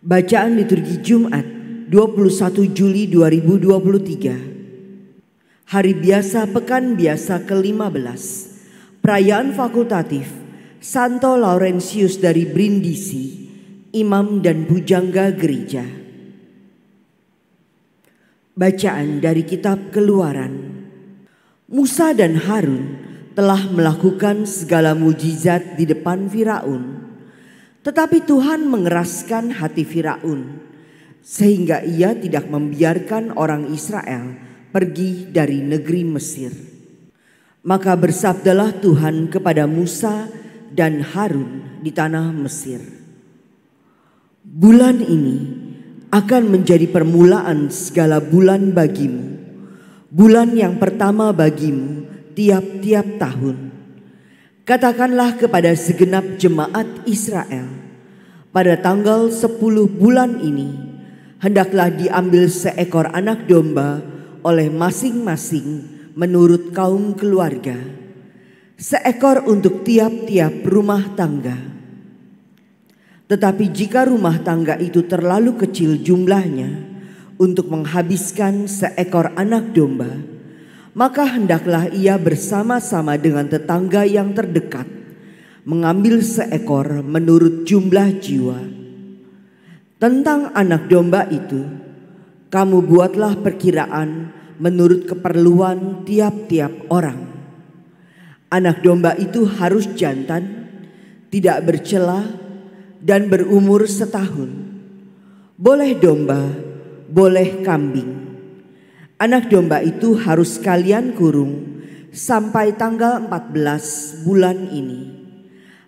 Bacaan liturgi Jumat 21 Juli 2023 Hari biasa pekan biasa ke-15 Perayaan fakultatif Santo Laurentius dari Brindisi Imam dan Pujangga Gereja Bacaan dari kitab Keluaran Musa dan Harun telah melakukan segala mujizat di depan Firaun tetapi Tuhan mengeraskan hati Firaun sehingga ia tidak membiarkan orang Israel pergi dari negeri Mesir. Maka bersabdalah Tuhan kepada Musa dan Harun di tanah Mesir. Bulan ini akan menjadi permulaan segala bulan bagimu. Bulan yang pertama bagimu tiap-tiap tahun Katakanlah kepada segenap jemaat Israel, pada tanggal 10 bulan ini, hendaklah diambil seekor anak domba oleh masing-masing menurut kaum keluarga, seekor untuk tiap-tiap rumah tangga. Tetapi jika rumah tangga itu terlalu kecil jumlahnya untuk menghabiskan seekor anak domba, maka hendaklah ia bersama-sama dengan tetangga yang terdekat mengambil seekor menurut jumlah jiwa. Tentang anak domba itu, kamu buatlah perkiraan menurut keperluan tiap-tiap orang. Anak domba itu harus jantan, tidak bercela, dan berumur setahun. Boleh domba, boleh kambing Anak domba itu harus kalian kurung sampai tanggal 14 bulan ini.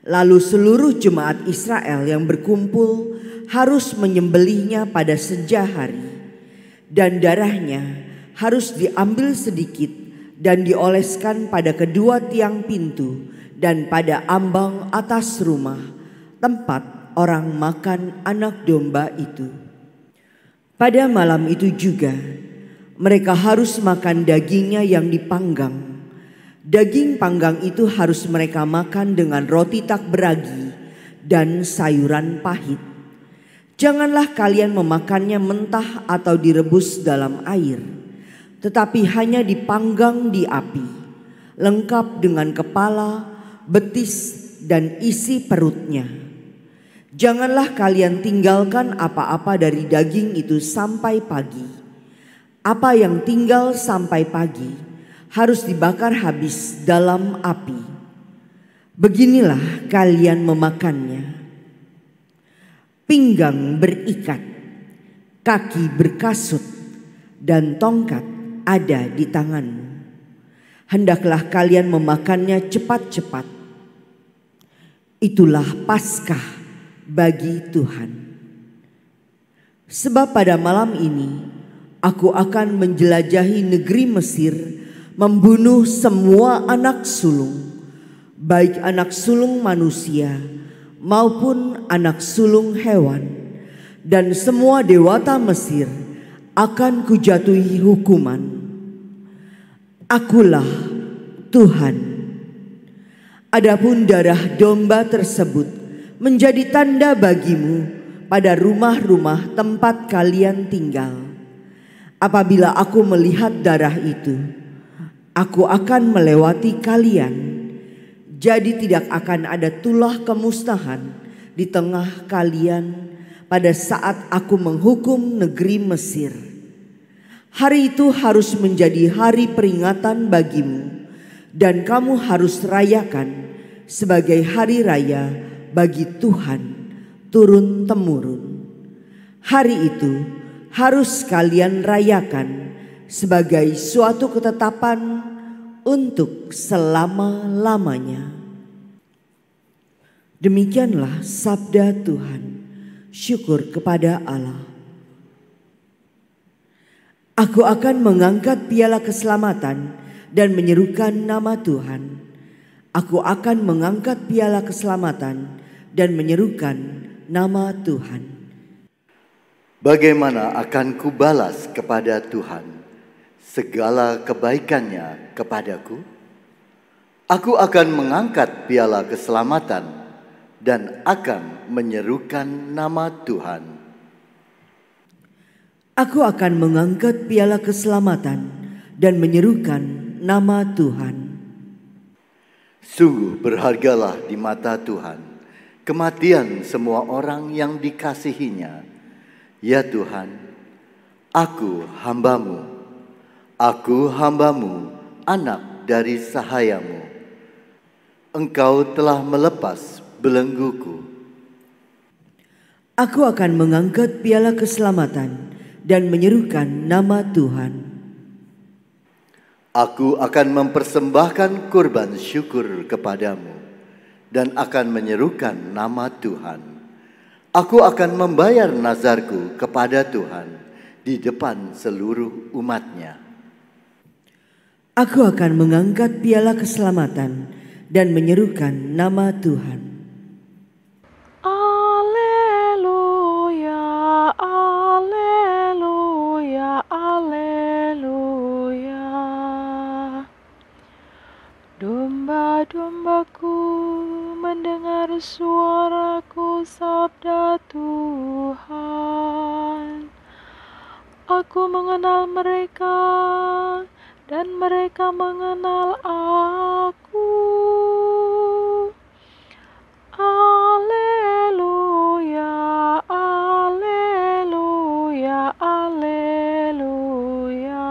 Lalu seluruh jemaat Israel yang berkumpul harus menyembelihnya pada senja hari. Dan darahnya harus diambil sedikit dan dioleskan pada kedua tiang pintu dan pada ambang atas rumah tempat orang makan anak domba itu. Pada malam itu juga mereka harus makan dagingnya yang dipanggang. Daging panggang itu harus mereka makan dengan roti tak beragi dan sayuran pahit. Janganlah kalian memakannya mentah atau direbus dalam air, tetapi hanya dipanggang di api, lengkap dengan kepala, betis, dan isi perutnya. Janganlah kalian tinggalkan apa-apa dari daging itu sampai pagi apa yang tinggal sampai pagi harus dibakar habis dalam api. Beginilah kalian memakannya. Pinggang berikat, kaki berkasut, dan tongkat ada di tanganmu. Hendaklah kalian memakannya cepat-cepat. Itulah Paskah bagi Tuhan. Sebab pada malam ini Aku akan menjelajahi negeri Mesir, membunuh semua anak sulung, baik anak sulung manusia maupun anak sulung hewan, dan semua dewata Mesir akan kujatuhi hukuman. Akulah Tuhan. Adapun darah domba tersebut menjadi tanda bagimu pada rumah-rumah tempat kalian tinggal. Apabila aku melihat darah itu, aku akan melewati kalian. Jadi tidak akan ada tulah kemustahan di tengah kalian pada saat aku menghukum negeri Mesir. Hari itu harus menjadi hari peringatan bagimu dan kamu harus rayakan sebagai hari raya bagi Tuhan turun temurun. Hari itu harus kalian rayakan sebagai suatu ketetapan untuk selama-lamanya. Demikianlah sabda Tuhan. Syukur kepada Allah. Aku akan mengangkat piala keselamatan dan menyerukan nama Tuhan. Aku akan mengangkat piala keselamatan dan menyerukan nama Tuhan. Bagaimana akan kubalas kepada Tuhan segala kebaikannya kepadaku? Aku akan mengangkat piala keselamatan dan akan menyerukan nama Tuhan. Aku akan mengangkat piala keselamatan dan menyerukan nama Tuhan. Sungguh berhargalah di mata Tuhan kematian semua orang yang dikasihinya Ya Tuhan, aku hambamu, aku hambamu, anak dari sahayamu. Engkau telah melepas belengguku. Aku akan mengangkat piala keselamatan dan menyerukan nama Tuhan. Aku akan mempersembahkan kurban syukur kepadamu dan akan menyerukan nama Tuhan. Aku akan membayar nazarku kepada Tuhan di depan seluruh umatnya. Aku akan mengangkat piala keselamatan dan menyerukan nama Tuhan. Aku mengenal mereka, dan mereka mengenal aku. Aleluya, aleluya, aleluya.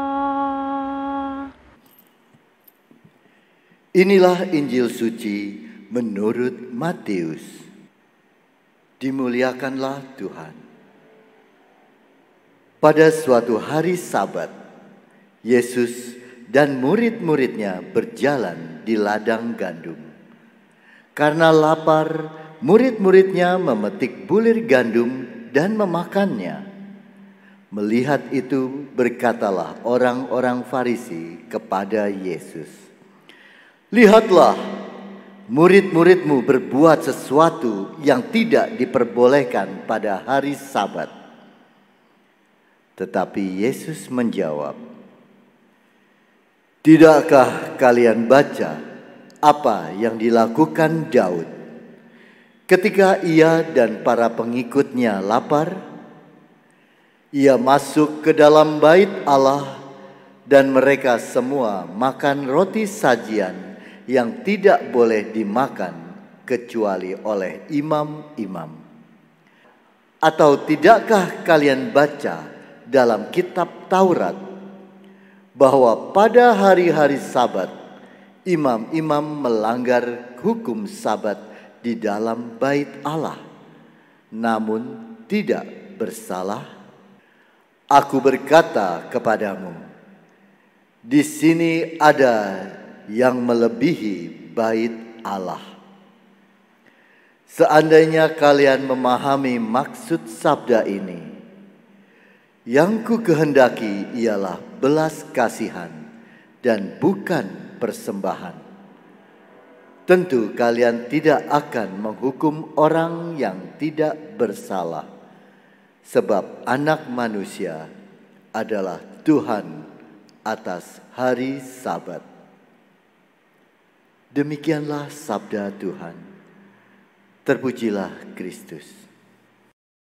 Inilah Injil suci menurut Matius. Dimuliakanlah Tuhan. Pada suatu hari Sabat, Yesus dan murid-muridnya berjalan di ladang gandum. Karena lapar, murid-muridnya memetik bulir gandum dan memakannya. Melihat itu, berkatalah orang-orang Farisi kepada Yesus, "Lihatlah, murid-muridmu berbuat sesuatu yang tidak diperbolehkan pada hari Sabat." Tetapi Yesus menjawab, Tidakkah kalian baca apa yang dilakukan Daud ketika ia dan para pengikutnya lapar? Ia masuk ke dalam bait Allah dan mereka semua makan roti sajian yang tidak boleh dimakan kecuali oleh imam-imam. Atau tidakkah kalian baca dalam kitab Taurat bahwa pada hari-hari Sabat imam-imam melanggar hukum Sabat di dalam bait Allah, namun tidak bersalah. Aku berkata kepadamu, di sini ada yang melebihi bait Allah. Seandainya kalian memahami maksud sabda ini, yang ku kehendaki ialah belas kasihan dan bukan persembahan. Tentu kalian tidak akan menghukum orang yang tidak bersalah, sebab Anak Manusia adalah Tuhan atas hari Sabat. Demikianlah sabda Tuhan. Terpujilah Kristus.